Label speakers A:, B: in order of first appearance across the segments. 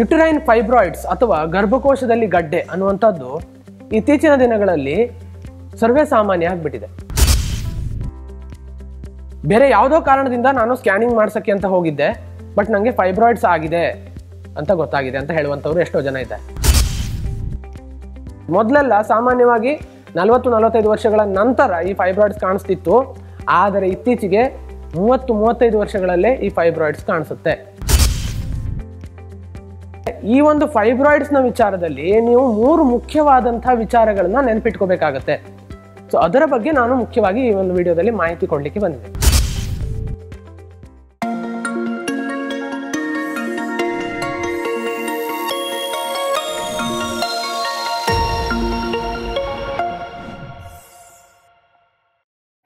A: uterine fibroids ಅಥವಾ ಗರ್ಭಕೋಶದಲ್ಲಿ ಗಡ್ಡೆ ಅನ್ನುವಂಥದ್ದು ಇತ್ತೀಚಿನ ದಿನಗಳಲ್ಲಿ ಸರ್ವೇ ಸಾಮಾನ್ಯ ಆಗಿಬಿಟ್ಟಿದೆ ಬೇರೆ ಯಾವುದೋ ಕಾರಣದಿಂದ ನಾನು ಸ್ಕ್ಯಾನಿಂಗ್ ಮಾಡ್ಸೋಕ್ಕೆ ಅಂತ ಹೋಗಿದ್ದೆ ಬಟ್ ನನಗೆ ಫೈಬ್ರಾಯ್ಡ್ಸ್ ಆಗಿದೆ ಅಂತ ಗೊತ್ತಾಗಿದೆ ಅಂತ ಹೇಳುವಂಥವ್ರು ಎಷ್ಟೋ ಜನ ಇದೆ ಮೊದಲೆಲ್ಲ ಸಾಮಾನ್ಯವಾಗಿ ನಲವತ್ತು ನಲವತ್ತೈದು ವರ್ಷಗಳ ನಂತರ ಈ ಫೈಬ್ರಾಯ್ಡ್ಸ್ ಕಾಣಿಸ್ತಿತ್ತು ಆದರೆ ಇತ್ತೀಚೆಗೆ ಮೂವತ್ತು ಮೂವತ್ತೈದು ವರ್ಷಗಳಲ್ಲೇ ಈ ಫೈಬ್ರಾಯ್ಡ್ಸ್ ಕಾಣಿಸುತ್ತೆ ಈ ಒಂದು ಫೈಬ್ರಾಯ್ಡ್ಸ್ ನ ವಿಚಾರದಲ್ಲಿ ನೀವು ಮೂರು ಮುಖ್ಯವಾದಂತಹ ವಿಚಾರಗಳನ್ನ ನೆನಪಿಟ್ಕೋಬೇಕಾಗತ್ತೆ ಸೊ ಅದರ ಬಗ್ಗೆ ನಾನು ಮುಖ್ಯವಾಗಿ ಈ ಒಂದು ವಿಡಿಯೋದಲ್ಲಿ ಮಾಹಿತಿ ಕೊಡಲಿಕ್ಕೆ ಬಂದಿದೆ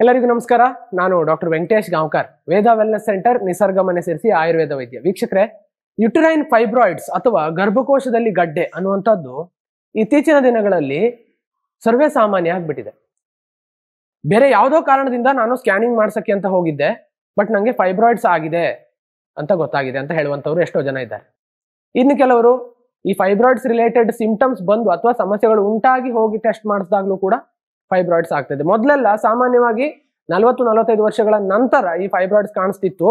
A: ಎಲ್ಲರಿಗೂ ನಮಸ್ಕಾರ ನಾನು doctor Venkatesh Gaonkar Veda wellness center Nisarga Mane ಸೇರಿಸಿ ಆಯುರ್ವೇದ ವೈದ್ಯ ವೀಕ್ಷಕರೇ ಯುಟರೈನ್ ಫೈಬ್ರಾಯ್ಡ್ಸ್ ಅಥವಾ ಗರ್ಭಕೋಶದಲ್ಲಿ ಗಡ್ಡೆ ಅನ್ನುವಂಥದ್ದು ಇತ್ತೀಚಿನ ದಿನಗಳಲ್ಲಿ ಸರ್ವೇ ಸಾಮಾನ್ಯ ಆಗಿಬಿಟ್ಟಿದೆ ಬೇರೆ ಯಾವುದೋ ಕಾರಣದಿಂದ ನಾನು ಸ್ಕ್ಯಾನಿಂಗ್ ಮಾಡ್ಸಕ್ಕೆ ಅಂತ ಹೋಗಿದ್ದೆ ಬಟ್ ನನಗೆ ಫೈಬ್ರಾಯ್ಡ್ಸ್ ಆಗಿದೆ ಅಂತ ಗೊತ್ತಾಗಿದೆ ಅಂತ ಹೇಳುವಂಥವ್ರು ಎಷ್ಟೋ ಜನ ಇದ್ದಾರೆ ಇನ್ನು ಕೆಲವರು ಈ ಫೈಬ್ರಾಯ್ಡ್ಸ್ ರಿಲೇಟೆಡ್ ಸಿಂಪ್ಟಮ್ಸ್ ಬಂದು ಅಥವಾ ಸಮಸ್ಯೆಗಳು ಉಂಟಾಗಿ ಹೋಗಿ ಟೆಸ್ಟ್ ಮಾಡಿಸಿದಾಗಲೂ ಕೂಡ ಫೈಬ್ರಾಯ್ಡ್ಸ್ ಆಗ್ತದೆ ಮೊದಲೆಲ್ಲ ಸಾಮಾನ್ಯವಾಗಿ ನಲವತ್ತು ನಲವತ್ತೈದು ವರ್ಷಗಳ ನಂತರ ಈ ಫೈಬ್ರಾಯ್ಡ್ಸ್ ಕಾಣಿಸ್ತಿತ್ತು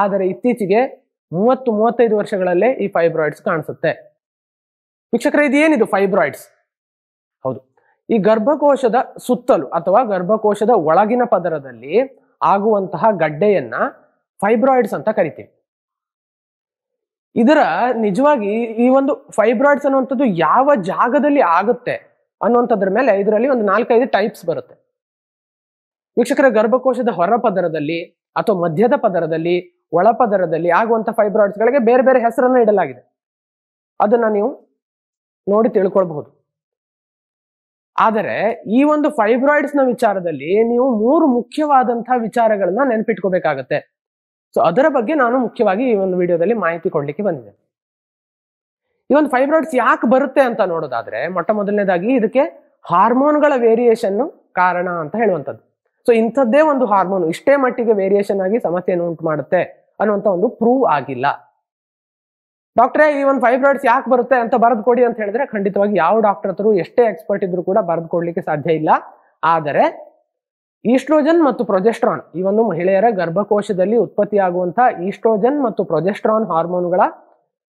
A: ಆದರೆ ಇತ್ತೀಚೆಗೆ ಮೂವತ್ತು ಮೂವತ್ತೈದು ವರ್ಷಗಳಲ್ಲೇ ಈ ಫೈಬ್ರಾಯ್ಡ್ಸ್ ಕಾಣಿಸುತ್ತೆ ಇದು ಏನಿದು ಫೈಬ್ರಾಯ್ಡ್ಸ್ ಹೌದು ಈ ಗರ್ಭಕೋಶದ ಸುತ್ತಲೂ ಅಥವಾ ಗರ್ಭಕೋಶದ ಒಳಗಿನ ಪದರದಲ್ಲಿ ಆಗುವಂತಹ ಗಡ್ಡೆಯನ್ನ ಫೈಬ್ರಾಯ್ಡ್ಸ್ ಅಂತ ಕರಿತೀವಿ ಇದರ ನಿಜವಾಗಿ ಈ ಒಂದು ಫೈಬ್ರಾಯ್ಡ್ಸ್ ಅನ್ನುವಂಥದ್ದು ಯಾವ ಜಾಗದಲ್ಲಿ ಆಗುತ್ತೆ ಅನ್ನುವಂಥದ್ರ ಮೇಲೆ ಇದರಲ್ಲಿ ಒಂದು ನಾಲ್ಕೈದು ಟೈಪ್ಸ್ ಬರುತ್ತೆ ವೀಕ್ಷಕರ ಗರ್ಭಕೋಶದ ಹೊರ ಪದರದಲ್ಲಿ ಅಥವಾ ಮಧ್ಯದ ಪದರದಲ್ಲಿ ಒಳಪದರದಲ್ಲಿ ಆಗುವಂತ ಫೈಬ್ರಾಯ್ಡ್ಸ್ಗಳಿಗೆ ಬೇರೆ ಬೇರೆ ಹೆಸರನ್ನು ಇಡಲಾಗಿದೆ ಅದನ್ನ ನೀವು ನೋಡಿ ತಿಳ್ಕೊಳ್ಬಹುದು ಆದರೆ ಈ ಒಂದು ಫೈಬ್ರಾಯ್ಡ್ಸ್ ನ ವಿಚಾರದಲ್ಲಿ ನೀವು ಮೂರು ಮುಖ್ಯವಾದಂತಹ ವಿಚಾರಗಳನ್ನ ನೆನಪಿಟ್ಕೋಬೇಕಾಗತ್ತೆ ಸೊ ಅದರ ಬಗ್ಗೆ ನಾನು ಮುಖ್ಯವಾಗಿ ಈ ಒಂದು ವಿಡಿಯೋದಲ್ಲಿ ಮಾಹಿತಿ ಕೊಡ್ಲಿಕ್ಕೆ ಬಂದಿದೆ ಈ ಒಂದು ಫೈಬ್ರಾಯ್ಡ್ಸ್ ಯಾಕೆ ಬರುತ್ತೆ ಅಂತ ನೋಡೋದಾದ್ರೆ ಮೊಟ್ಟ ಮೊದಲನೇದಾಗಿ ಇದಕ್ಕೆ ಹಾರ್ಮೋನ್ಗಳ ವೇರಿಯೇಷನ್ ಕಾರಣ ಅಂತ ಹೇಳುವಂಥದ್ದು ಸೊ ಇಂಥದ್ದೇ ಒಂದು ಹಾರ್ಮೋನ್ ಇಷ್ಟೇ ಮಟ್ಟಿಗೆ ವೇರಿಯೇಷನ್ ಆಗಿ ಸಮಸ್ಯೆಯನ್ನು ಉಂಟು ಮಾಡುತ್ತೆ ಅನ್ನುವಂಥ ಒಂದು ಪ್ರೂವ್ ಆಗಿಲ್ಲ ಡಾಕ್ಟ್ರೇ ಈ ಒಂದು ಫೈಬ್ರಾಯ್ಡ್ಸ್ ಯಾಕೆ ಬರುತ್ತೆ ಅಂತ ಬರೆದು ಕೊಡಿ ಅಂತ ಹೇಳಿದ್ರೆ ಖಂಡಿತವಾಗಿ ಯಾವ ಡಾಕ್ಟರ್ ಹತ್ರ ಎಷ್ಟೇ ಎಕ್ಸ್ಪರ್ಟ್ ಇದ್ರು ಕೂಡ ಬರೆದು ಕೊಡ್ಲಿಕ್ಕೆ ಸಾಧ್ಯ ಇಲ್ಲ ಆದರೆ ಈಸ್ಟ್ರೋಜನ್ ಮತ್ತು ಪ್ರೊಜೆಸ್ಟ್ರಾನ್ ಈ ಒಂದು ಮಹಿಳೆಯರ ಗರ್ಭಕೋಶದಲ್ಲಿ ಉತ್ಪತ್ತಿಯಾಗುವಂತಹ ಈಸ್ಟ್ರೋಜನ್ ಮತ್ತು ಪ್ರೊಜೆಸ್ಟ್ರಾನ್ ಹಾರ್ಮೋನ್ಗಳ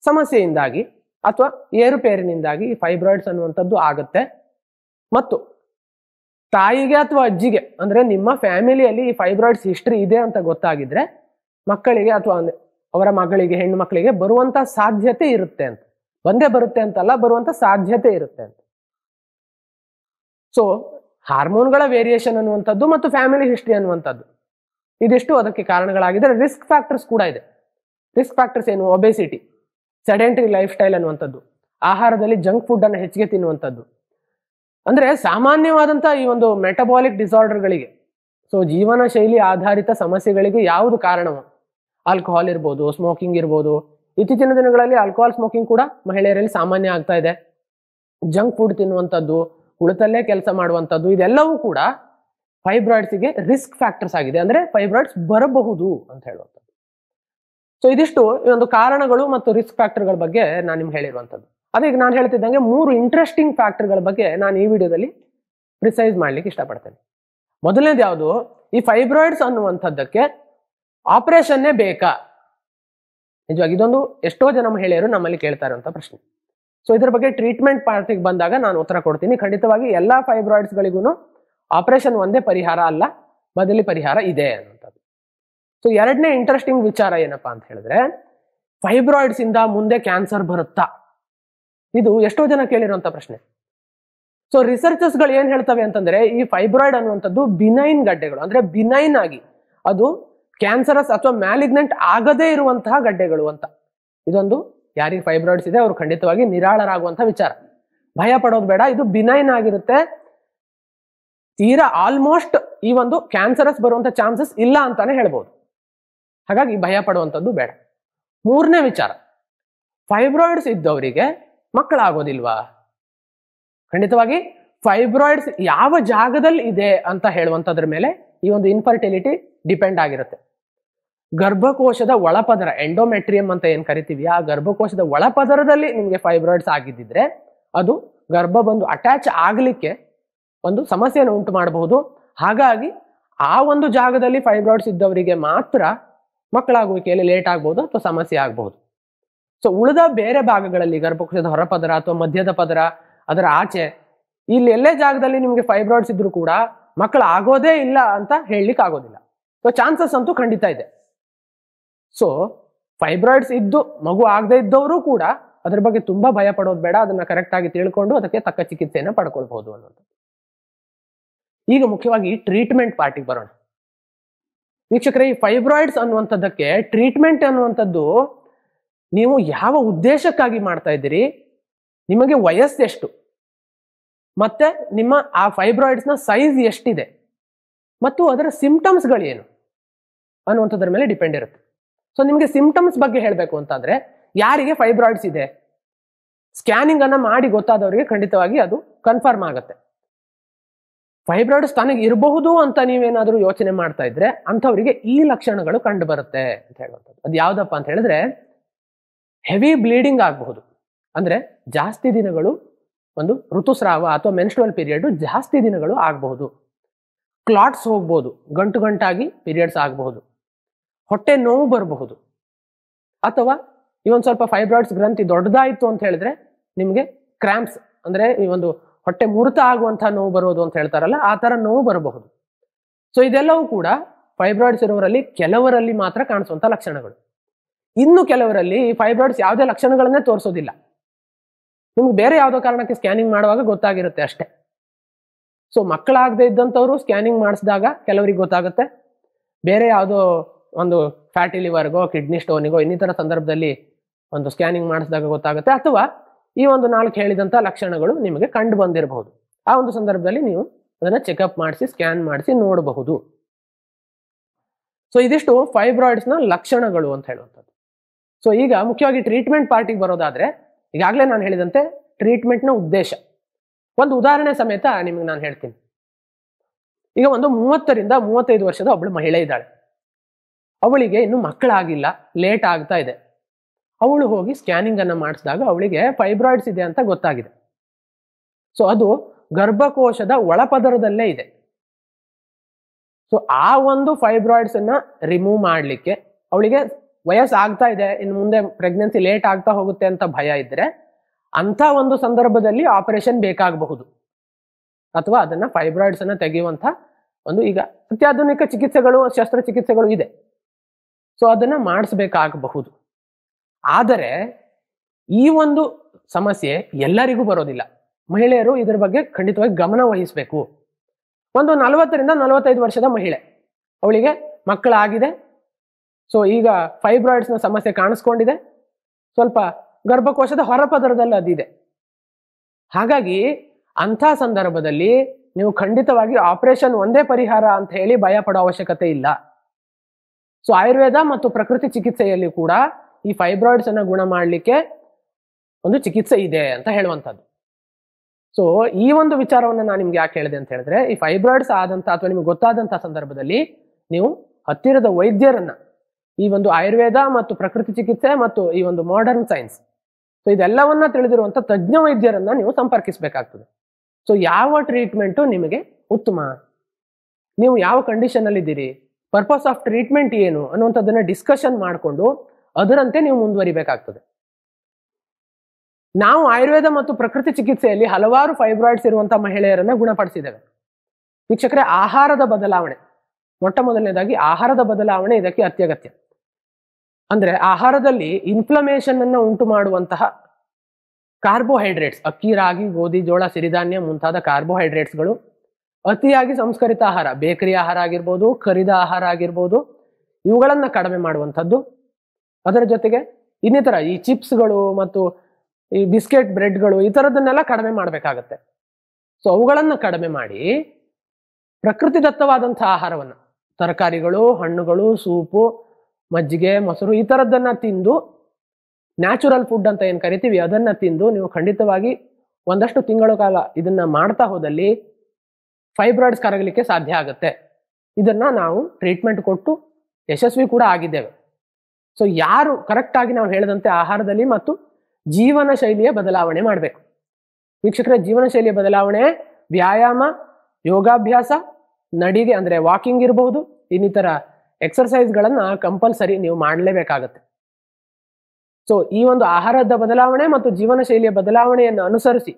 A: ಸಮಸ್ಯೆಯಿಂದಾಗಿ ಅಥವಾ ಏರುಪೇರಿನಿಂದಾಗಿ ಫೈಬ್ರಾಯ್ಡ್ಸ್ ಅನ್ನುವಂಥದ್ದು ಆಗುತ್ತೆ ಮತ್ತು ತಾಯಿಗೆ ಅಥವಾ ಅಜ್ಜಿಗೆ ಅಂದ್ರೆ ನಿಮ್ಮ ಫ್ಯಾಮಿಲಿಯಲ್ಲಿ ಈ ಫೈಬ್ರಾಯ್ಡ್ಸ್ ಹಿಸ್ಟ್ರಿ ಇದೆ ಅಂತ ಗೊತ್ತಾಗಿದ್ರೆ ಮಕ್ಕಳಿಗೆ ಅಥವಾ ಅವರ ಮಗಳಿಗೆ ಹೆಣ್ಣು ಮಕ್ಕಳಿಗೆ ಬರುವಂತ ಸಾಧ್ಯತೆ ಇರುತ್ತೆ ಅಂತ ಒಂದೇ ಬರುತ್ತೆ ಅಂತಲ್ಲ ಬರುವಂತ ಸಾಧ್ಯತೆ ಇರುತ್ತೆ ಅಂತ ಸೊ ಹಾರ್ಮೋನ್ಗಳ ವೇರಿಯೇಷನ್ ಅನ್ನುವಂಥದ್ದು ಮತ್ತು ಫ್ಯಾಮಿಲಿ ಹಿಸ್ಟ್ರಿ ಅನ್ನುವಂಥದ್ದು ಇದಿಷ್ಟು ಅದಕ್ಕೆ ಕಾರಣಗಳಾಗಿದ್ದರೆ ರಿಸ್ಕ್ ಫ್ಯಾಕ್ಟರ್ಸ್ ಕೂಡ ಇದೆ ರಿಸ್ಕ್ ಫ್ಯಾಕ್ಟರ್ಸ್ ಏನು ಒಬೆಸಿಟಿ ಸೆಡೆಂಟ್ರಿ ಲೈಫ್ ಸ್ಟೈಲ್ ಅನ್ನುವಂಥದ್ದು ಆಹಾರದಲ್ಲಿ ಜಂಕ್ ಫುಡ್ ಅನ್ನು ಹೆಚ್ಚಿಗೆ ತಿನ್ನುವಂಥದ್ದು ಅಂದ್ರೆ ಸಾಮಾನ್ಯವಾದಂತಹ ಈ ಒಂದು ಮೆಟಬಾಲಿಕ್ ಡಿಸಾರ್ಡರ್ಗಳಿಗೆ ಸೊ ಜೀವನ ಶೈಲಿ ಆಧಾರಿತ ಸಮಸ್ಯೆಗಳಿಗೆ ಯಾವುದು ಕಾರಣವೋ ಆಲ್ಕೋಹಾಲ್ ಇರ್ಬೋದು ಸ್ಮೋಕಿಂಗ್ ಇರ್ಬೋದು ಇತ್ತೀಚಿನ ದಿನಗಳಲ್ಲಿ ಆಲ್ಕೋಹಾಲ್ ಸ್ಮೋಕಿಂಗ್ ಕೂಡ ಮಹಿಳೆಯರಲ್ಲಿ ಸಾಮಾನ್ಯ ಆಗ್ತಾ ಇದೆ ಜಂಕ್ ಫುಡ್ ತಿನ್ನುವಂಥದ್ದು ಉಳಿತಲ್ಲೇ ಕೆಲಸ ಮಾಡುವಂಥದ್ದು ಇದೆಲ್ಲವೂ ಕೂಡ ಫೈಬ್ರಾಯ್ಡ್ಸ್ಗೆ ರಿಸ್ಕ್ ಫ್ಯಾಕ್ಟರ್ಸ್ ಆಗಿದೆ ಅಂದರೆ ಫೈಬ್ರಾಯ್ಡ್ಸ್ ಬರಬಹುದು ಅಂತ ಹೇಳುವಂಥದ್ದು ಸೊ ಇದಿಷ್ಟು ಈ ಒಂದು ಕಾರಣಗಳು ಮತ್ತು ರಿಸ್ಕ್ ಫ್ಯಾಕ್ಟರ್ಗಳ ಬಗ್ಗೆ ನಾನು ನಿಮ್ಗೆ ಹೇಳಿರುವಂಥದ್ದು ಅದೇ ನಾನು ಹೇಳ್ತಿದ್ದಂಗೆ ಮೂರು ಇಂಟ್ರೆಸ್ಟಿಂಗ್ ಫ್ಯಾಕ್ಟರ್ಗಳ ಬಗ್ಗೆ ನಾನು ಈ ವಿಡಿಯೋದಲ್ಲಿ ಪ್ರಿಸೈಸ್ ಮಾಡ್ಲಿಕ್ಕೆ ಇಷ್ಟಪಡ್ತೇನೆ ಮೊದಲನೇದು ಯಾವುದು ಈ ಫೈಬ್ರಾಯ್ಡ್ಸ್ ಅನ್ನುವಂಥದ್ದಕ್ಕೆ ಆಪರೇಷನ್ನೇ ಬೇಕಾ ನಿಜವಾಗಿ ಇದೊಂದು ಎಷ್ಟೋ ಜನ ಮಹಿಳೆಯರು ನಮ್ಮಲ್ಲಿ ಕೇಳ್ತಾ ಇರುವಂತ ಪ್ರಶ್ನೆ ಸೊ ಇದ್ರ ಬಗ್ಗೆ ಟ್ರೀಟ್ಮೆಂಟ್ ಪಾರ್ಟಿಗೆ ಬಂದಾಗ ನಾನು ಉತ್ತರ ಕೊಡ್ತೀನಿ ಖಂಡಿತವಾಗಿ ಎಲ್ಲಾ ಫೈಬ್ರಾಯ್ಡ್ಸ್ಗಳಿಗೂ ಆಪರೇಷನ್ ಒಂದೇ ಪರಿಹಾರ ಅಲ್ಲ ಬದಲಿ ಪರಿಹಾರ ಇದೆ ಅನ್ನುವಂಥದ್ದು ಸೊ ಎರಡನೇ ಇಂಟ್ರೆಸ್ಟಿಂಗ್ ವಿಚಾರ ಏನಪ್ಪಾ ಅಂತ ಹೇಳಿದ್ರೆ ಫೈಬ್ರಾಯ್ಡ್ಸ್ ಇಂದ ಮುಂದೆ ಕ್ಯಾನ್ಸರ್ ಬರುತ್ತಾ ಇದು ಎಷ್ಟೋ ಜನ ಕೇಳಿರುವಂತ ಪ್ರಶ್ನೆ ಸೊ ರಿಸರ್ಚಸ್ ಗಳು ಏನ್ ಹೇಳ್ತವೆ ಅಂತಂದ್ರೆ ಈ ಫೈಬ್ರಾಯ್ಡ್ ಅನ್ನುವಂಥದ್ದು ಬಿನೈನ್ ಗಡ್ಡೆಗಳು ಅಂದ್ರೆ ಬಿನೈನ್ ಆಗಿ ಅದು ಕ್ಯಾನ್ಸರಸ್ ಅಥವಾ ಮ್ಯಾಲಿಗ್ನೆಂಟ್ ಆಗದೇ ಇರುವಂತಹ ಗಡ್ಡೆಗಳು ಅಂತ ಇದೊಂದು ಯಾರಿಗೆ ಫೈಬ್ರಾಯ್ಡ್ಸ್ ಇದೆ ಅವರು ಖಂಡಿತವಾಗಿ ನಿರಾಳರಾಗುವಂತಹ ವಿಚಾರ ಭಯ ಪಡೋದು ಬೇಡ ಇದು ಬಿನೈನ್ ಆಗಿರುತ್ತೆ ತೀರಾ ಆಲ್ಮೋಸ್ಟ್ ಈ ಒಂದು ಕ್ಯಾನ್ಸರಸ್ ಬರುವಂತ ಚಾನ್ಸಸ್ ಇಲ್ಲ ಅಂತಾನೆ ಹೇಳ್ಬೋದು ಹಾಗಾಗಿ ಭಯ ಪಡುವಂಥದ್ದು ಬೇಡ ಮೂರನೇ ವಿಚಾರ ಫೈಬ್ರಾಯ್ಡ್ಸ್ ಇದ್ದವರಿಗೆ ಮಕ್ಕಳಾಗೋದಿಲ್ವಾ ಖಂಡಿತವಾಗಿ ಫೈಬ್ರಾಯ್ಡ್ಸ್ ಯಾವ ಜಾಗದಲ್ಲಿ ಇದೆ ಅಂತ ಹೇಳುವಂಥದ್ರ ಮೇಲೆ ಈ ಒಂದು ಇನ್ಫರ್ಟಿಲಿಟಿ ಡಿಪೆಂಡ್ ಆಗಿರುತ್ತೆ ಗರ್ಭಕೋಶದ ಒಳಪದರ ಎಂಡೋಮೆಟ್ರಿಯಂ ಅಂತ ಏನ್ ಕರಿತೀವಿ ಆ ಗರ್ಭಕೋಶದ ಒಳಪದರದಲ್ಲಿ ನಿಮಗೆ ಫೈಬ್ರಾಯ್ಡ್ಸ್ ಆಗಿದ್ದಿದ್ರೆ ಅದು ಗರ್ಭ ಬಂದು ಅಟ್ಯಾಚ್ ಆಗಲಿಕ್ಕೆ ಒಂದು ಸಮಸ್ಯೆಯನ್ನು ಉಂಟು ಮಾಡಬಹುದು ಹಾಗಾಗಿ ಆ ಒಂದು ಜಾಗದಲ್ಲಿ ಫೈಬ್ರಾಯ್ಡ್ಸ್ ಇದ್ದವರಿಗೆ ಮಾತ್ರ ಮಕ್ಕಳಾಗುವಿಕೆಯಲ್ಲಿ ಲೇಟ್ ಆಗ್ಬಹುದು ಅಥವಾ ಸಮಸ್ಯೆ ಆಗಬಹುದು ಸೊ ಉಳಿದ ಬೇರೆ ಭಾಗಗಳಲ್ಲಿ ಗರ್ಭಕೋಶದ ಹೊರಪದರ ಅಥವಾ ಮಧ್ಯದ ಪದರ ಅದರ ಆಚೆ ಇಲ್ಲಿ ಎಲ್ಲೇ ಜಾಗದಲ್ಲಿ ನಿಮಗೆ ಫೈಬ್ರಾಯ್ಡ್ಸ್ ಇದ್ರೂ ಕೂಡ ಮಕ್ಕಳು ಆಗೋದೇ ಇಲ್ಲ ಅಂತ ಹೇಳಲಿಕ್ಕೆ ಆಗೋದಿಲ್ಲ ಸೊ ಚಾನ್ಸಸ್ ಅಂತೂ ಖಂಡಿತ ಇದೆ ಸೊ ಫೈಬ್ರಾಯ್ಡ್ಸ್ ಇದ್ದು ಮಗು ಆಗದೆ ಇದ್ದವರು ಕೂಡ ಅದ್ರ ಬಗ್ಗೆ ತುಂಬಾ ಭಯ ಪಡೋದು ಬೇಡ ಅದನ್ನ ಕರೆಕ್ಟ್ ಆಗಿ ತಿಳ್ಕೊಂಡು ಅದಕ್ಕೆ ತಕ್ಕ ಚಿಕಿತ್ಸೆಯನ್ನು ಪಡ್ಕೊಳ್ಬಹುದು ಅನ್ನೋದು ಈಗ ಮುಖ್ಯವಾಗಿ ಟ್ರೀಟ್ಮೆಂಟ್ ಪಾರ್ಟಿಗೆ ಬರೋಣ ವೀಕ್ಷಕರೇ ಈ ಫೈಬ್ರಾಯ್ಡ್ಸ್ ಅನ್ನುವಂಥದ್ದಕ್ಕೆ ಟ್ರೀಟ್ಮೆಂಟ್ ಅನ್ನುವಂಥದ್ದು ನೀವು ಯಾವ ಉದ್ದೇಶಕ್ಕಾಗಿ ಮಾಡ್ತಾ ಇದ್ದೀರಿ ನಿಮಗೆ ಎಷ್ಟು ಮತ್ತೆ ನಿಮ್ಮ ಆ ಫೈಬ್ರಾಯ್ಡ್ಸ್ನ ಸೈಜ್ ಎಷ್ಟಿದೆ ಮತ್ತು ಅದರ ಸಿಂಪ್ಟಮ್ಸ್ಗಳೇನು ಅನ್ನುವಂಥದ್ರ ಮೇಲೆ ಡಿಪೆಂಡ್ ಇರುತ್ತೆ ಸೊ ನಿಮಗೆ ಸಿಂಪ್ಟಮ್ಸ್ ಬಗ್ಗೆ ಹೇಳಬೇಕು ಅಂತಂದ್ರೆ ಯಾರಿಗೆ ಫೈಬ್ರಾಯ್ಡ್ಸ್ ಇದೆ ಸ್ಕ್ಯಾನಿಂಗ್ ಅನ್ನ ಮಾಡಿ ಗೊತ್ತಾದವರಿಗೆ ಖಂಡಿತವಾಗಿ ಅದು ಕನ್ಫರ್ಮ್ ಆಗುತ್ತೆ ಫೈಬ್ರಾಯ್ಡ್ಸ್ ತನಗೆ ಇರಬಹುದು ಅಂತ ನೀವೇನಾದರೂ ಯೋಚನೆ ಮಾಡ್ತಾ ಇದ್ರೆ ಅಂಥವರಿಗೆ ಈ ಲಕ್ಷಣಗಳು ಕಂಡು ಬರುತ್ತೆ ಅಂತ ಹೇಳುವಂಥದ್ದು ಅದು ಯಾವ್ದಪ್ಪ ಅಂತ ಹೇಳಿದ್ರೆ ಹೆವಿ ಬ್ಲೀಡಿಂಗ್ ಆಗಬಹುದು ಅಂದ್ರೆ ಜಾಸ್ತಿ ದಿನಗಳು ಒಂದು ಋತುಸ್ರಾವ ಅಥವಾ ಮೆನ್ಸ್ಟ್ರಲ್ ಪೀರಿಯಡ್ ಜಾಸ್ತಿ ದಿನಗಳು ಆಗಬಹುದು ಕ್ಲಾಟ್ಸ್ ಹೋಗ್ಬೋದು ಗಂಟು ಗಂಟಾಗಿ ಪೀರಿಯಡ್ಸ್ ಆಗಬಹುದು ಹೊಟ್ಟೆ ನೋವು ಬರಬಹುದು ಅಥವಾ ಈ ಒಂದು ಸ್ವಲ್ಪ ಫೈಬ್ರಾಯ್ಡ್ಸ್ ಗ್ರಂಥಿ ದೊಡ್ಡದಾಯಿತು ಅಂತ ಹೇಳಿದ್ರೆ ನಿಮಗೆ ಕ್ರ್ಯಾಂಪ್ಸ್ ಅಂದರೆ ಈ ಒಂದು ಹೊಟ್ಟೆ ಮುರುತ ಆಗುವಂತಹ ನೋವು ಬರೋದು ಅಂತ ಹೇಳ್ತಾರಲ್ಲ ಆ ಥರ ನೋವು ಬರಬಹುದು ಸೊ ಇದೆಲ್ಲವೂ ಕೂಡ ಫೈಬ್ರಾಯ್ಡ್ಸ್ ಇರೋರಲ್ಲಿ ಕೆಲವರಲ್ಲಿ ಮಾತ್ರ ಕಾಣಿಸುವಂತ ಲಕ್ಷಣಗಳು ಇನ್ನು ಕೆಲವರಲ್ಲಿ ಈ ಫೈಬ್ರಾಯ್ಡ್ಸ್ ಯಾವುದೇ ಲಕ್ಷಣಗಳನ್ನೇ ತೋರಿಸೋದಿಲ್ಲ ನಿಮ್ಗೆ ಬೇರೆ ಯಾವುದೋ ಕಾರಣಕ್ಕೆ ಸ್ಕ್ಯಾನಿಂಗ್ ಮಾಡುವಾಗ ಗೊತ್ತಾಗಿರುತ್ತೆ ಅಷ್ಟೇ ಸೊ ಮಕ್ಕಳಾಗದೇ ಇದ್ದಂಥವ್ರು ಸ್ಕ್ಯಾನಿಂಗ್ ಮಾಡಿಸಿದಾಗ ಕೆಲವರಿಗೆ ಗೊತ್ತಾಗುತ್ತೆ ಬೇರೆ ಯಾವುದೋ ಒಂದು ಫ್ಯಾಟಿ ಲಿವರ್ಗೋ ಕಿಡ್ನಿ ಸ್ಟೋನಿಗೋ ಇನ್ನಿತರ ಸಂದರ್ಭದಲ್ಲಿ ಒಂದು ಸ್ಕ್ಯಾನಿಂಗ್ ಮಾಡಿಸಿದಾಗ ಗೊತ್ತಾಗುತ್ತೆ ಅಥವಾ ಈ ಒಂದು ನಾಲ್ಕು ಹೇಳಿದಂಥ ಲಕ್ಷಣಗಳು ನಿಮಗೆ ಕಂಡು ಬಂದಿರಬಹುದು ಆ ಒಂದು ಸಂದರ್ಭದಲ್ಲಿ ನೀವು ಅದನ್ನು ಚೆಕಪ್ ಮಾಡಿಸಿ ಸ್ಕ್ಯಾನ್ ಮಾಡಿಸಿ ನೋಡಬಹುದು ಸೊ ಇದಿಷ್ಟು ಫೈಬ್ರಾಯ್ಡ್ಸ್ನ ಲಕ್ಷಣಗಳು ಅಂತ ಹೇಳುವಂಥದ್ದು ಸೊ ಈಗ ಮುಖ್ಯವಾಗಿ ಟ್ರೀಟ್ಮೆಂಟ್ ಪಾರ್ಟಿಗೆ ಬರೋದಾದ್ರೆ ಈಗಾಗಲೇ ನಾನು ಹೇಳಿದಂತೆ ಟ್ರೀಟ್ಮೆಂಟ್ನ ಉದ್ದೇಶ ಒಂದು ಉದಾಹರಣೆ ಸಮೇತ ನಿಮಗೆ ನಾನು ಹೇಳ್ತೀನಿ ಈಗ ಒಂದು ಮೂವತ್ತರಿಂದ ಮೂವತ್ತೈದು ವರ್ಷದ ಒಬ್ಬಳು ಮಹಿಳೆ ಇದ್ದಾಳೆ ಅವಳಿಗೆ ಇನ್ನು ಮಕ್ಕಳಾಗಿಲ್ಲ ಲೇಟ್ ಆಗ್ತಾ ಇದೆ ಅವಳು ಹೋಗಿ ಸ್ಕ್ಯಾನಿಂಗ್ ಅನ್ನು ಮಾಡಿಸಿದಾಗ ಅವಳಿಗೆ ಫೈಬ್ರಾಯ್ಡ್ಸ್ ಇದೆ ಅಂತ ಗೊತ್ತಾಗಿದೆ ಸೊ ಅದು ಗರ್ಭಕೋಶದ ಒಳಪದರದಲ್ಲೇ ಇದೆ ಸೊ ಆ ಒಂದು ಫೈಬ್ರಾಯ್ಡ್ಸ್ ಅನ್ನ ರಿಮೂವ್ ಮಾಡಲಿಕ್ಕೆ ಅವಳಿಗೆ ವಯಸ್ಸಾಗ್ತಾ ಇದೆ ಇನ್ನು ಮುಂದೆ ಪ್ರೆಗ್ನೆನ್ಸಿ ಲೇಟ್ ಆಗ್ತಾ ಹೋಗುತ್ತೆ ಅಂತ ಭಯ ಇದ್ರೆ ಅಂಥ ಒಂದು ಸಂದರ್ಭದಲ್ಲಿ ಆಪರೇಷನ್ ಬೇಕಾಗಬಹುದು ಅಥವಾ ಅದನ್ನ ಫೈಬ್ರಾಯ್ಡ್ಸ್ ಅನ್ನ ತೆಗೆಯುವಂತ ಒಂದು ಈಗ ಅತ್ಯಾಧುನಿಕ ಚಿಕಿತ್ಸೆಗಳು ಶಸ್ತ್ರಚಿಕಿತ್ಸೆಗಳು ಇದೆ ಸೊ ಅದನ್ನ ಮಾಡಿಸ್ಬೇಕಾಗಬಹುದು ಆದರೆ ಈ ಒಂದು ಸಮಸ್ಯೆ ಎಲ್ಲರಿಗೂ ಬರೋದಿಲ್ಲ ಮಹಿಳೆಯರು ಇದರ ಬಗ್ಗೆ ಖಂಡಿತವಾಗಿ ಗಮನ ವಹಿಸಬೇಕು ಒಂದು ನಲವತ್ತರಿಂದ ನಲವತ್ತೈದು ವರ್ಷದ ಮಹಿಳೆ ಅವಳಿಗೆ ಮಕ್ಕಳಾಗಿದೆ ಸೊ ಈಗ ಫೈಬ್ರಾಯ್ಡ್ಸ್ನ ಸಮಸ್ಯೆ ಕಾಣಿಸ್ಕೊಂಡಿದೆ ಸ್ವಲ್ಪ ಗರ್ಭಕೋಶದ ಹೊರಪದರದಲ್ಲಿ ಅದಿದೆ ಹಾಗಾಗಿ ಅಂಥ ಸಂದರ್ಭದಲ್ಲಿ ನೀವು ಖಂಡಿತವಾಗಿ ಆಪರೇಷನ್ ಒಂದೇ ಪರಿಹಾರ ಅಂತ ಹೇಳಿ ಭಯ ಪಡೋ ಅವಶ್ಯಕತೆ ಇಲ್ಲ ಸೊ ಆಯುರ್ವೇದ ಮತ್ತು ಪ್ರಕೃತಿ ಚಿಕಿತ್ಸೆಯಲ್ಲಿ ಕೂಡ ಈ ಫೈಬ್ರಾಯ್ಡ್ಸ್ ಅನ್ನ ಗುಣ ಮಾಡಲಿಕ್ಕೆ ಒಂದು ಚಿಕಿತ್ಸೆ ಇದೆ ಅಂತ ಹೇಳುವಂಥದ್ದು ಸೊ ಈ ಒಂದು ವಿಚಾರವನ್ನು ನಾನು ನಿಮ್ಗೆ ಯಾಕೆ ಹೇಳಿದೆ ಅಂತ ಹೇಳಿದ್ರೆ ಈ ಫೈಬ್ರಾಯ್ಡ್ಸ್ ಆದಂತ ಅಥವಾ ನಿಮ್ಗೆ ಗೊತ್ತಾದಂತಹ ಸಂದರ್ಭದಲ್ಲಿ ನೀವು ಹತ್ತಿರದ ವೈದ್ಯರನ್ನ ಈ ಒಂದು ಆಯುರ್ವೇದ ಮತ್ತು ಪ್ರಕೃತಿ ಚಿಕಿತ್ಸೆ ಮತ್ತು ಈ ಒಂದು ಮಾಡರ್ನ್ ಸೈನ್ಸ್ ಸೊ ಇದೆಲ್ಲವನ್ನ ತಿಳಿದಿರುವಂತ ತಜ್ಞ ವೈದ್ಯರನ್ನ ನೀವು ಸಂಪರ್ಕಿಸಬೇಕಾಗ್ತದೆ ಸೊ ಯಾವ ಟ್ರೀಟ್ಮೆಂಟು ನಿಮಗೆ ಉತ್ತಮ ನೀವು ಯಾವ ಕಂಡೀಷನ್ ಅಲ್ಲಿ ಇದ್ದೀರಿ ಪರ್ಪಸ್ ಆಫ್ ಟ್ರೀಟ್ಮೆಂಟ್ ಏನು ಅನ್ನುವಂಥದ್ದನ್ನ ಡಿಸ್ಕಷನ್ ಮಾಡಿಕೊಂಡು ಅದರಂತೆ ನೀವು ಮುಂದುವರಿಬೇಕಾಗ್ತದೆ ನಾವು ಆಯುರ್ವೇದ ಮತ್ತು ಪ್ರಕೃತಿ ಚಿಕಿತ್ಸೆಯಲ್ಲಿ ಹಲವಾರು ಫೈಬ್ರಾಯ್ಡ್ಸ್ ಇರುವಂತಹ ಮಹಿಳೆಯರನ್ನ ಗುಣಪಡಿಸಿದ್ದೇವೆ ವೀಕ್ಷಕರೇ ಆಹಾರದ ಬದಲಾವಣೆ ಮೊಟ್ಟ ಮೊದಲನೇದಾಗಿ ಆಹಾರದ ಬದಲಾವಣೆ ಇದಕ್ಕೆ ಅತ್ಯಗತ್ಯ ಅಂದ್ರೆ ಆಹಾರದಲ್ಲಿ ಇನ್ಫ್ಲಮೇಷನ್ ಅನ್ನ ಉಂಟು ಮಾಡುವಂತಹ ಕಾರ್ಬೋಹೈಡ್ರೇಟ್ಸ್ ಅಕ್ಕಿ ರಾಗಿ ಗೋಧಿ ಜೋಳ ಸಿರಿಧಾನ್ಯ ಮುಂತಾದ ಕಾರ್ಬೋಹೈಡ್ರೇಟ್ಸ್ಗಳು ಅತಿಯಾಗಿ ಸಂಸ್ಕರಿತ ಆಹಾರ ಬೇಕರಿ ಆಹಾರ ಆಗಿರ್ಬೋದು ಕರಿದ ಆಹಾರ ಆಗಿರ್ಬೋದು ಇವುಗಳನ್ನು ಕಡಿಮೆ ಮಾಡುವಂಥದ್ದು ಅದರ ಜೊತೆಗೆ ಇನ್ನಿತರ ಈ ಚಿಪ್ಸ್ಗಳು ಮತ್ತು ಈ ಬಿಸ್ಕೆಟ್ ಬ್ರೆಡ್ಗಳು ಈ ಥರದನ್ನೆಲ್ಲ ಕಡಿಮೆ ಮಾಡಬೇಕಾಗತ್ತೆ ಸೊ ಅವುಗಳನ್ನು ಕಡಿಮೆ ಮಾಡಿ ಪ್ರಕೃತಿ ದತ್ತವಾದಂಥ ಆಹಾರವನ್ನು ತರಕಾರಿಗಳು ಹಣ್ಣುಗಳು ಸೂಪು ಮಜ್ಜಿಗೆ ಮೊಸರು ಈ ಥರದ್ದನ್ನು ತಿಂದು ನ್ಯಾಚುರಲ್ ಫುಡ್ ಅಂತ ಏನು ಕರಿತೀವಿ ಅದನ್ನು ತಿಂದು ನೀವು ಖಂಡಿತವಾಗಿ ಒಂದಷ್ಟು ತಿಂಗಳ ಕಾಲ ಇದನ್ನ ಮಾಡ್ತಾ ಹೋದಲ್ಲಿ ಫೈಬ್ರಾಯ್ಡ್ಸ್ ಕರಗಲಿಕ್ಕೆ ಸಾಧ್ಯ ಆಗುತ್ತೆ ಇದನ್ನ ನಾವು ಟ್ರೀಟ್ಮೆಂಟ್ ಕೊಟ್ಟು ಯಶಸ್ವಿ ಕೂಡ ಆಗಿದ್ದೇವೆ ಸೊ ಯಾರು ಕರೆಕ್ಟಾಗಿ ನಾವು ಹೇಳಿದಂತೆ ಆಹಾರದಲ್ಲಿ ಮತ್ತು ಜೀವನ ಶೈಲಿಯ ಬದಲಾವಣೆ ಮಾಡಬೇಕು ವೀಕ್ಷಕರ ಜೀವನ ಶೈಲಿಯ ಬದಲಾವಣೆ ವ್ಯಾಯಾಮ ಯೋಗಾಭ್ಯಾಸ ನಡಿಗೆ ಅಂದರೆ ವಾಕಿಂಗ್ ಇರಬಹುದು ಇನ್ನಿತರ ಎಕ್ಸರ್ಸೈಸ್ಗಳನ್ನು ಕಂಪಲ್ಸರಿ ನೀವು ಮಾಡಲೇಬೇಕಾಗತ್ತೆ ಸೊ ಈ ಒಂದು ಆಹಾರದ ಬದಲಾವಣೆ ಮತ್ತು ಜೀವನ ಶೈಲಿಯ ಬದಲಾವಣೆಯನ್ನು ಅನುಸರಿಸಿ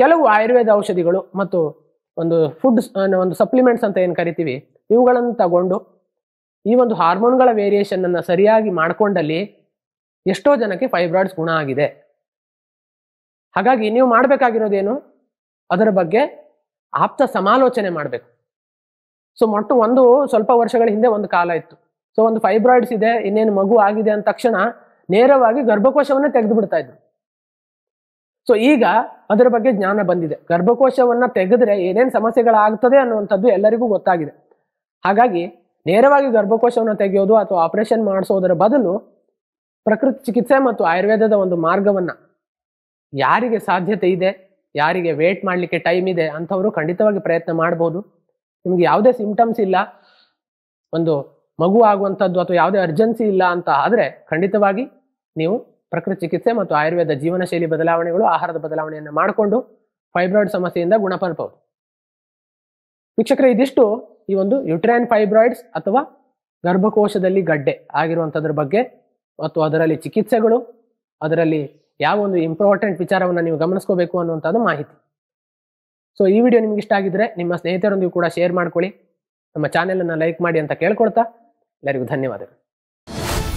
A: ಕೆಲವು ಆಯುರ್ವೇದ ಔಷಧಿಗಳು ಮತ್ತು ಒಂದು ಫುಡ್ ಒಂದು ಸಪ್ಲಿಮೆಂಟ್ಸ್ ಅಂತ ಏನು ಕರಿತೀವಿ ಇವುಗಳನ್ನು ತಗೊಂಡು ಈ ಒಂದು ಹಾರ್ಮೋನ್ಗಳ ವೇರಿಯೇಷನನ್ನು ಸರಿಯಾಗಿ ಮಾಡಿಕೊಂಡಲ್ಲಿ ಎಷ್ಟೋ ಜನಕ್ಕೆ ಫೈಬ್ರಾಯ್ಡ್ಸ್ ಗುಣ ಆಗಿದೆ ಹಾಗಾಗಿ ನೀವು ಮಾಡಬೇಕಾಗಿರೋದೇನು ಅದರ ಬಗ್ಗೆ ಆಪ್ತ ಸಮಾಲೋಚನೆ ಮಾಡಬೇಕು ಸೊ ಮೊಟ್ಟು ಒಂದು ಸ್ವಲ್ಪ ವರ್ಷಗಳ ಹಿಂದೆ ಒಂದು ಕಾಲ ಇತ್ತು ಸೊ ಒಂದು ಫೈಬ್ರಾಯ್ಡ್ಸ್ ಇದೆ ಇನ್ನೇನು ಮಗು ಆಗಿದೆ ಅಂದ ತಕ್ಷಣ ನೇರವಾಗಿ ಗರ್ಭಕೋಶವನ್ನೇ ತೆಗೆದು ಬಿಡ್ತಾ ಇದ್ರು ಸೊ ಈಗ ಅದರ ಬಗ್ಗೆ ಜ್ಞಾನ ಬಂದಿದೆ ಗರ್ಭಕೋಶವನ್ನು ತೆಗೆದ್ರೆ ಏನೇನು ಸಮಸ್ಯೆಗಳಾಗ್ತದೆ ಅನ್ನುವಂಥದ್ದು ಎಲ್ಲರಿಗೂ ಗೊತ್ತಾಗಿದೆ ಹಾಗಾಗಿ ನೇರವಾಗಿ ಗರ್ಭಕೋಶವನ್ನು ತೆಗೆಯೋದು ಅಥವಾ ಆಪರೇಷನ್ ಮಾಡಿಸೋದರ ಬದಲು ಪ್ರಕೃತಿ ಚಿಕಿತ್ಸೆ ಮತ್ತು ಆಯುರ್ವೇದದ ಒಂದು ಮಾರ್ಗವನ್ನು ಯಾರಿಗೆ ಸಾಧ್ಯತೆ ಇದೆ ಯಾರಿಗೆ ವೇಟ್ ಮಾಡಲಿಕ್ಕೆ ಟೈಮ್ ಇದೆ ಅಂಥವರು ಖಂಡಿತವಾಗಿ ಪ್ರಯತ್ನ ಮಾಡ್ಬೋದು ನಿಮ್ಗೆ ಯಾವುದೇ ಸಿಂಪ್ಟಮ್ಸ್ ಇಲ್ಲ ಒಂದು ಮಗು ಆಗುವಂಥದ್ದು ಅಥವಾ ಯಾವುದೇ ಅರ್ಜೆನ್ಸಿ ಇಲ್ಲ ಅಂತ ಆದರೆ ಖಂಡಿತವಾಗಿ ನೀವು ಪ್ರಕೃತಿ ಚಿಕಿತ್ಸೆ ಮತ್ತು ಆಯುರ್ವೇದ ಜೀವನ ಶೈಲಿ ಬದಲಾವಣೆಗಳು ಆಹಾರದ ಬದಲಾವಣೆಯನ್ನು ಮಾಡಿಕೊಂಡು ಫೈಬ್ರಾಯ್ಡ್ ಸಮಸ್ಯೆಯಿಂದ ಗುಣಪಡಬಹುದು ವೀಕ್ಷಕರೇ ಇದಿಷ್ಟು ಈ ಒಂದು ಯುಟ್ರೈನ್ ಫೈಬ್ರಾಯ್ಡ್ಸ್ ಅಥವಾ ಗರ್ಭಕೋಶದಲ್ಲಿ ಗಡ್ಡೆ ಆಗಿರುವಂಥದ್ರ ಬಗ್ಗೆ ಮತ್ತು ಅದರಲ್ಲಿ ಚಿಕಿತ್ಸೆಗಳು ಅದರಲ್ಲಿ ಯಾವ ಒಂದು ಇಂಪಾರ್ಟೆಂಟ್ ವಿಚಾರವನ್ನು ನೀವು ಗಮನಿಸ್ಕೋಬೇಕು ಅನ್ನುವಂಥದ್ದು ಮಾಹಿತಿ ಸೊ ಈ ವಿಡಿಯೋ ನಿಮ್ಗೆ ಇಷ್ಟ ಆಗಿದ್ರೆ ನಿಮ್ಮ ಸ್ನೇಹಿತರೊಂದಿಗೆ ಕೂಡ ಶೇರ್ ಮಾಡ್ಕೊಳ್ಳಿ ನಮ್ಮ ಚಾನೆಲನ್ನು ಲೈಕ್ ಮಾಡಿ ಅಂತ ಕೇಳ್ಕೊಳ್ತಾ ಎಲ್ಲರಿಗೂ ಧನ್ಯವಾದಗಳು